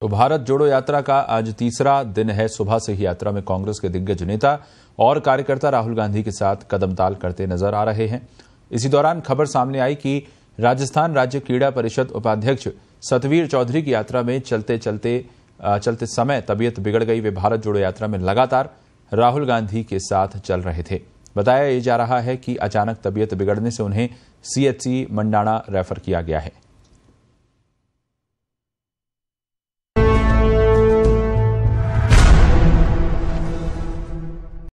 तो भारत जोड़ो यात्रा का आज तीसरा दिन है सुबह से ही यात्रा में कांग्रेस के दिग्गज नेता और कार्यकर्ता राहुल गांधी के साथ कदमताल करते नजर आ रहे हैं इसी दौरान खबर सामने आई कि राजस्थान राज्य क्रीड़ा परिषद उपाध्यक्ष सतवीर चौधरी की यात्रा में चलते चलते चलते समय तबीयत बिगड़ गई वे भारत जोड़ो यात्रा में लगातार राहुल गांधी के साथ चल रहे थे बताया जा रहा है कि अचानक तबीयत बिगड़ने से उन्हें सीएचसी मंडाणा रेफर किया गया है